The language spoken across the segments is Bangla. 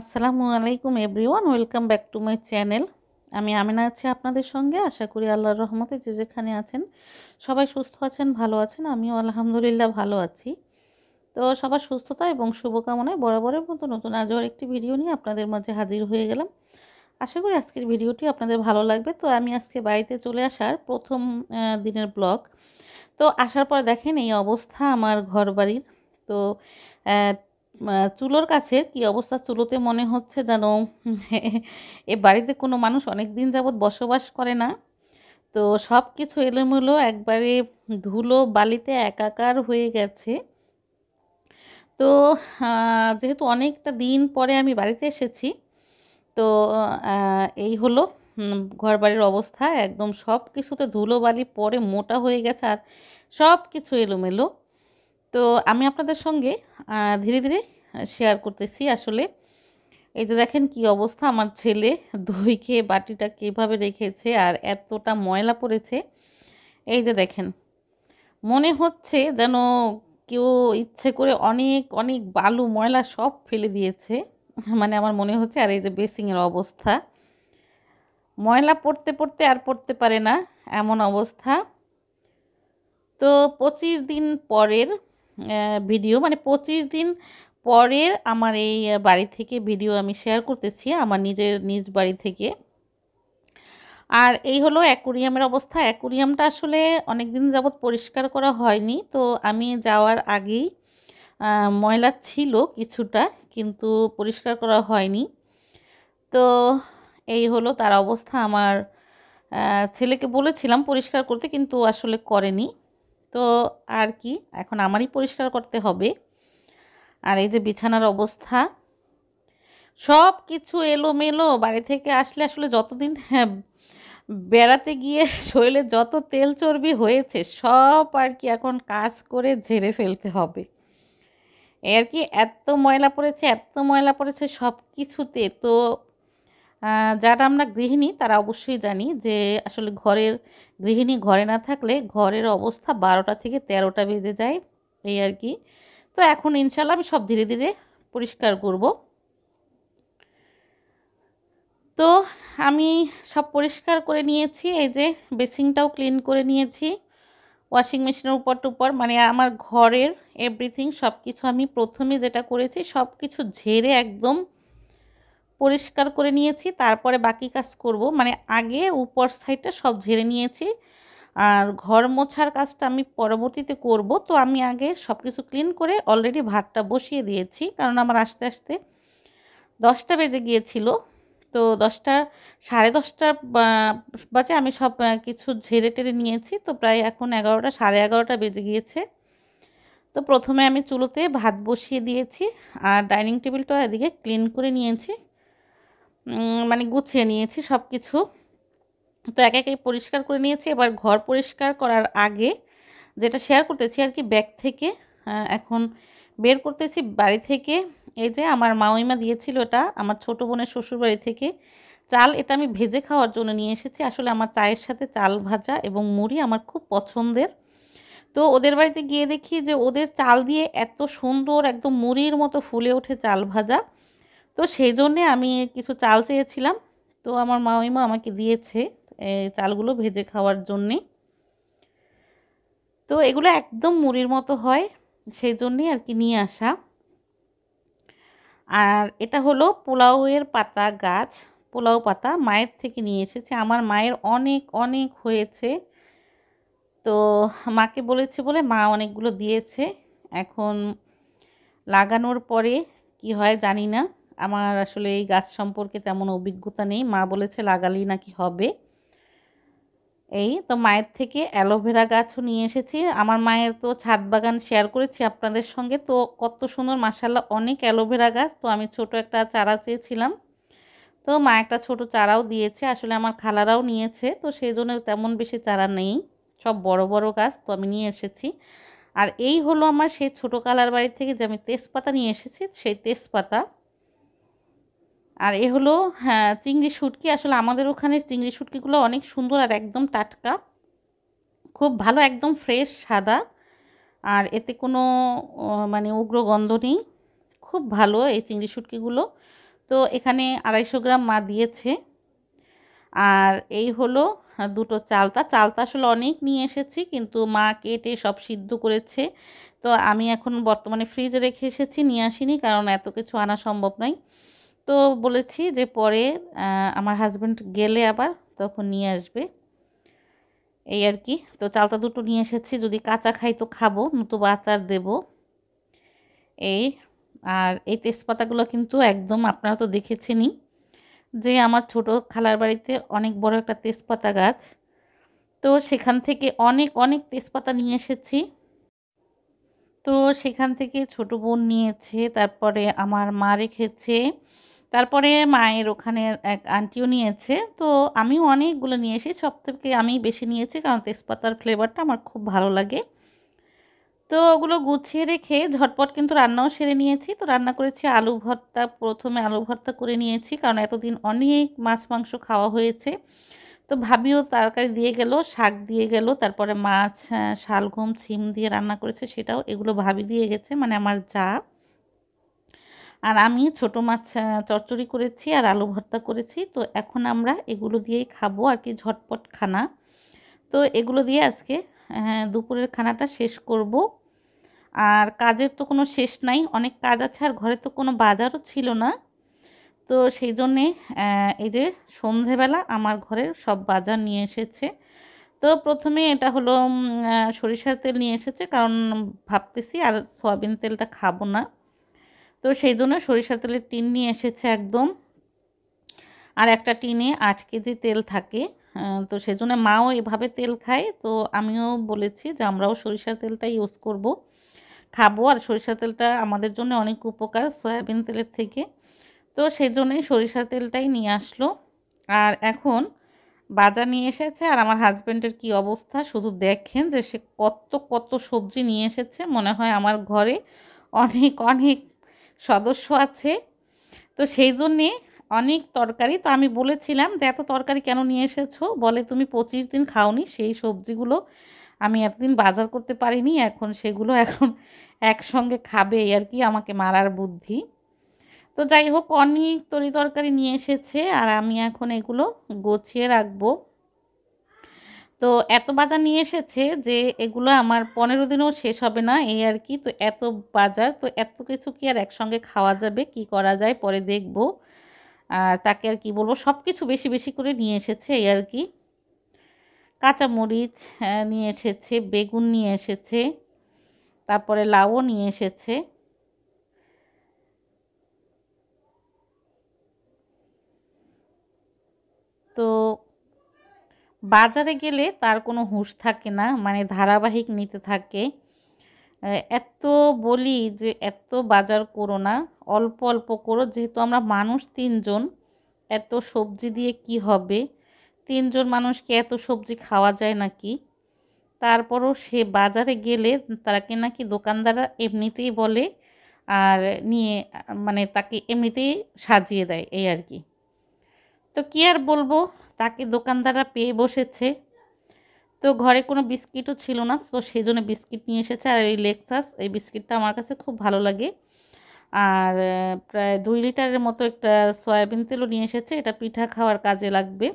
আসসালামু আলাইকুম everyone welcome back to my channel আমি আমিনা আছি আপনাদের সঙ্গে আশা করি আল্লাহর রহমতে যে যেখানে আছেন সবাই সুস্থ আছেন ভালো আছেন আমিও আলহামদুলিল্লাহ ভালো আছি তো সবার সুস্থতা এবং শুভকামনায় বরাবরের মতো নতুন আজও একটি ভিডিও নিয়ে আপনাদের মাঝে হাজির হয়ে গেলাম আশা করি আজকের ভিডিওটি আপনাদের ভালো লাগবে তো আমি আজকে বাড়িতে চলে আসার প্রথম দিনের ব্লগ তো আসার পর দেখেন এই অবস্থা আমার ঘর বাড়ির তো চুলোর কাছে কি অবস্থা চুলোতে মনে হচ্ছে যেন এ বাড়িতে কোনো মানুষ অনেক দিন যাবৎ বসবাস করে না তো সব কিছু এলোমেলো একবারে ধুলো বালিতে একাকার হয়ে গেছে তো যেহেতু অনেকটা দিন পরে আমি বাড়িতে এসেছি তো এই হলো ঘর বাড়ির অবস্থা একদম সব কিছুতে ধুলো বালি পরে মোটা হয়ে গেছে আর সব কিছু এলোমেলো তো আমি আপনাদের সঙ্গে ধীরে ধীরে শেয়ার করতেছি আসলে এই যে দেখেন কি অবস্থা আমার ছেলে দই খেয়ে বাটিটা কীভাবে রেখেছে আর এতটা ময়লা পড়েছে এই যে দেখেন মনে হচ্ছে যেন কেউ ইচ্ছে করে অনেক অনেক বালু ময়লা সব ফেলে দিয়েছে মানে আমার মনে হচ্ছে আর এই যে বেসিংয়ের অবস্থা ময়লা পড়তে পড়তে আর পড়তে পারে না এমন অবস্থা তো পঁচিশ দিন পরের ভিডিও মানে পঁচিশ দিন পরের আমার এই বাড়ি থেকে ভিডিও আমি শেয়ার করতেছি আমার নিজের নিজ বাড়ি থেকে আর এই হলো অ্যাকুরিয়ামের অবস্থা অ্যাকুরিয়ামটা আসলে অনেক দিন যাবৎ পরিষ্কার করা হয়নি তো আমি যাওয়ার আগেই ময়লা ছিল কিছুটা কিন্তু পরিষ্কার করা হয়নি তো এই হলো তার অবস্থা আমার ছেলেকে বলেছিলাম পরিষ্কার করতে কিন্তু আসলে করেনি তো আর কি এখন আমারই পরিষ্কার করতে হবে আর এই যে বিছানার অবস্থা সব কিছু এলোমেলো বাড়ি থেকে আসলে আসলে যতদিন হ্যাঁ বেড়াতে গিয়ে শরীরে যত তেল চর্বি হয়েছে সব আর কি এখন কাজ করে ঝেড়ে ফেলতে হবে আর কি এত ময়লা পড়েছে এত ময়লা পড়েছে সব কিছুতে তো যারা আমরা গৃহিণী তারা অবশ্যই জানি যে আসলে ঘরের গৃহিণী ঘরে না থাকলে ঘরের অবস্থা বারোটা থেকে তেরোটা বেজে যায় এই আর কি তো এখন ইনশাল্লাহ আমি সব ধীরে ধীরে পরিষ্কার করব তো আমি সব পরিষ্কার করে নিয়েছি এই যে বেসিংটাও ক্লিন করে নিয়েছি ওয়াশিং মেশিনের উপর টুপর মানে আমার ঘরের এভরিথিং সব কিছু আমি প্রথমে যেটা করেছি সব কিছু ঝেড়ে একদম পরিষ্কার করে নিয়েছি তারপরে বাকি কাজ করব মানে আগে উপর সাইডটা সব ঝেড়ে নিয়েছি আর ঘর মোছার কাজটা আমি পরবর্তীতে করব তো আমি আগে সব কিছু ক্লিন করে অলরেডি ভাতটা বসিয়ে দিয়েছি কারণ আমার আস্তে আস্তে দশটা বেজে গিয়েছিল তো দশটা সাড়ে দশটা বাজে আমি সব কিছু ঝেড়ে টেরে নিয়েছি তো প্রায় এখন এগারোটা সাড়ে এগারোটা বেজে গিয়েছে তো প্রথমে আমি চুলোতে ভাত বসিয়ে দিয়েছি আর ডাইনিং টেবিলটা এদিকে ক্লিন করে নিয়েছি মানে গুছিয়ে নিয়েছি সব কিছু তো এক একে পরিষ্কার করে নিয়েছি এবার ঘর পরিষ্কার করার আগে যেটা শেয়ার করতেছি আর কি ব্যাগ থেকে এখন বের করতেছি বাড়ি থেকে এই যে আমার মাওইমা দিয়েছিল এটা আমার ছোট বোনের শ্বশুরবাড়ি থেকে চাল এটা আমি ভেজে খাওয়ার জন্য নিয়ে এসেছি আসলে আমার চায়ের সাথে চাল ভাজা এবং মুড়ি আমার খুব পছন্দের তো ওদের বাড়িতে গিয়ে দেখি যে ওদের চাল দিয়ে এত সুন্দর একদম মুড়ির মতো ফুলে ওঠে চাল ভাজা তো সেই জন্যে আমি কিছু চাল চেয়েছিলাম তো আমার মামিমা আমাকে দিয়েছে চালগুলো ভেজে খাওয়ার জন্যে তো এগুলো একদম মুড়ির মতো হয় সেই জন্যে আর কি নিয়ে আসা আর এটা হলো পোলাওয়ের পাতা গাছ পোলাও পাতা মায়ের থেকে নিয়ে এসেছে আমার মায়ের অনেক অনেক হয়েছে তো মাকে বলেছে বলে মা অনেকগুলো দিয়েছে এখন লাগানোর পরে কি হয় জানি না আমার আসলে এই গাছ সম্পর্কে তেমন অভিজ্ঞতা নেই মা বলেছে লাগালেই নাকি হবে এই তো মায়ের থেকে অ্যালোভেরা গাছও নিয়ে এসেছি আমার মায়ের তো ছাদ বাগান শেয়ার করেছি আপনাদের সঙ্গে তো কত সুন্দর মাসাল্লাহ অনেক অ্যালোভেরা গাছ তো আমি ছোট একটা চারা চেয়েছিলাম তো মা একটা ছোট চারাও দিয়েছে আসলে আমার খালারাও নিয়েছে তো সেই জন্য তেমন বেশি চারা নেই সব বড় বড় গাছ তো আমি নিয়ে এসেছি আর এই হলো আমার সেই ছোট কালার বাড়ি থেকে যে আমি তেজপাতা নিয়ে এসেছি সেই তেজপাতা আর এ হলো হ্যাঁ চিংড়ি শুটকি আসলে আমাদের ওখানের চিংড়ি শুটকিগুলো অনেক সুন্দর আর একদম টাটকা খুব ভালো একদম ফ্রেশ সাদা আর এতে কোনো মানে উগ্র গন্ধ নেই খুব ভালো এই চিংড়ি শুটকিগুলো তো এখানে আড়াইশো গ্রাম মা দিয়েছে আর এই হলো হ্যাঁ, দুটো চালতা চালতা আসলে অনেক নিয়ে এসেছি কিন্তু মা কেটে সব সিদ্ধ করেছে তো আমি এখন বর্তমানে ফ্রিজে রেখে এসেছি নিয়ে আসিনি কারণ এত কিছু আনা সম্ভব নয় তো বলেছি যে পরে আমার হাজব্যান্ড গেলে আবার তখন নিয়ে আসবে এই আর কি তো চালতা দুটো নিয়ে এসেছি যদি কাঁচা খাই তো খাবো নতু আচার দেব এই আর এই তেজপাতাগুলো কিন্তু একদম আপনারা তো দেখেছেনই যে আমার ছোট খালার বাড়িতে অনেক বড় একটা তেজপাতা গাছ তো সেখান থেকে অনেক অনেক তেজপাতা নিয়ে এসেছি তো সেখান থেকে ছোট বোন নিয়েছে তারপরে আমার মা রেখেছে তারপরে মায়ের ওখানে এক আন্টিও নিয়েছে তো আমিও অনেকগুলো নিয়ে এসে সব থেকে আমি বেশি নিয়েছি কারণ তেজপাতার ফ্লেভারটা আমার খুব ভালো লাগে তো ওগুলো গুছিয়ে রেখে ঝটপট কিন্তু রান্নাও সেরে নিয়েছি তো রান্না করেছি আলু ভর্তা প্রথমে আলু ভর্তা করে নিয়েছি কারণ এতদিন অনেক মাছ মাংস খাওয়া হয়েছে তো ভাবিও তরকারি দিয়ে গেল শাক দিয়ে গেল তারপরে মাছ শালগম ছিম দিয়ে রান্না করেছে সেটাও এগুলো ভাবি দিয়ে গেছে মানে আমার যা আর আমি ছোট মাছ চচ্চড়ি করেছি আর আলু ভর্তা করেছি তো এখন আমরা এগুলো দিয়েই খাবো আর কি ঝটপট খানা তো এগুলো দিয়ে আজকে দুপুরের খানাটা শেষ করব আর কাজের তো কোনো শেষ নাই অনেক কাজ আছে আর ঘরে তো কোনো বাজারও ছিল না তো সেই জন্যে এই যে সন্ধেবেলা আমার ঘরের সব বাজার নিয়ে এসেছে তো প্রথমে এটা হলো সরিষার তেল নিয়ে এসেছে কারণ ভাবতেছি আর সয়াবিন তেলটা খাবো না তো সেই জন্য সরিষার তেলের টিন নিয়ে এসেছে একদম আর একটা টিনে আট কেজি তেল থাকে তো সেজন্য মাও এভাবে তেল খায় তো আমিও বলেছি যে আমরাও সরিষার তেলটা ইউজ করব খাবো আর সরিষার তেলটা আমাদের জন্য অনেক উপকার সয়াবিন তেলের থেকে তো সেই জন্যই সরিষার তেলটাই নিয়ে আসলো আর এখন বাজার নিয়ে এসেছে আর আমার হাজব্যান্ডের কি অবস্থা শুধু দেখেন যে সে কত কত সবজি নিয়ে এসেছে মনে হয় আমার ঘরে অনেক অনেক সদস্য আছে তো সেই জন্যে অনেক তরকারি তো আমি বলেছিলাম যে এত তরকারি কেন নিয়ে এসেছো বলে তুমি পঁচিশ দিন খাওনি সেই সবজিগুলো আমি এতদিন বাজার করতে পারিনি এখন সেগুলো এখন একসঙ্গে খাবে আর কি আমাকে মারার বুদ্ধি তো যাই হোক অনেক তরি তরকারি নিয়ে এসেছে আর আমি এখন এগুলো গোছিয়ে রাখবো তো এত বাজার নিয়ে এসেছে যে এগুলো আমার পনেরো দিনেও শেষ হবে না এই আর কি তো এত বাজার তো এত কিছু কি আর একসঙ্গে খাওয়া যাবে কি করা যায় পরে দেখব আর তাকে আর কি বলবো সব কিছু বেশি বেশি করে নিয়ে এসেছে এই আর কি কাঁচামরিচ নিয়ে এসেছে বেগুন নিয়ে এসেছে তারপরে লাউও নিয়ে এসেছে তো বাজারে গেলে তার কোনো হুঁশ থাকে না মানে ধারাবাহিক নিতে থাকে এত বলি যে এত বাজার করো না অল্প অল্প করো যেহেতু আমরা মানুষ তিনজন এত সবজি দিয়ে কি হবে তিনজন মানুষকে এত সবজি খাওয়া যায় নাকি তারপরও সে বাজারে গেলে তাকে নাকি দোকানদাররা এমনিতেই বলে আর নিয়ে মানে তাকে এমনিতেই সাজিয়ে দেয় এই আর কি তো কি আর বলবো তাকে দোকানদাররা পেয়ে বসেছে তো ঘরে কোনো বিস্কিটও ছিল না তো সেই জন্য বিস্কিট নিয়ে এসেছে আর এই লেক্সাস এই বিস্কিটটা আমার কাছে খুব ভালো লাগে আর প্রায় দুই লিটারের মতো একটা সয়াবিন তেলও নিয়ে এসেছে এটা পিঠা খাওয়ার কাজে লাগবে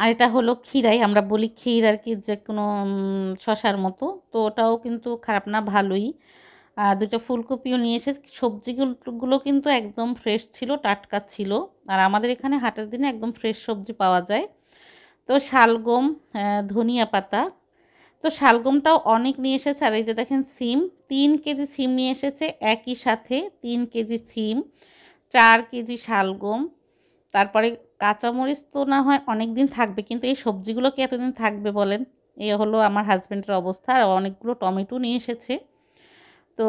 আর এটা হলো ক্ষীরাই আমরা বলি ক্ষীর আর কি যে কোনো শশার মতো তো ওটাও কিন্তু খারাপ না ভালোই দুটো ফুলকপিও নিয়ে এসে সবজিগুলো কিন্তু একদম ফ্রেশ ছিল টাটকা ছিল আর আমাদের এখানে হাটের দিনে একদম ফ্রেশ সবজি পাওয়া যায় তো শালগম ধনিয়া পাতা তো শালগমটাও অনেক নিয়ে এসেছে আর এই যে দেখেন সিম তিন কেজি সিম নিয়ে এসেছে একই সাথে তিন কেজি সিম চার কেজি শালগম তারপরে কাঁচামরিচ তো না হয় অনেক দিন থাকবে কিন্তু এই সবজিগুলো কি এতদিন থাকবে বলেন এ হলো আমার হাজব্যান্ডের অবস্থা আর অনেকগুলো টমেটো নিয়ে এসেছে তো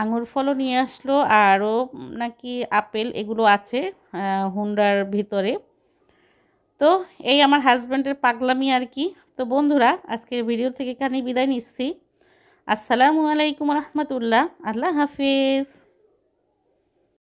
আঙুর ফলও নিয়ে আসলো আরও নাকি আপেল এগুলো আছে হুন্ডার ভিতরে তো এই আমার হাজব্যান্ডের পাগলামি আর কি তো বন্ধুরা আজকের ভিডিও থেকে এখানে বিদায় নিচ্ছি আসসালামু আলাইকুম রহমতুল্লাহ আল্লাহ হাফিজ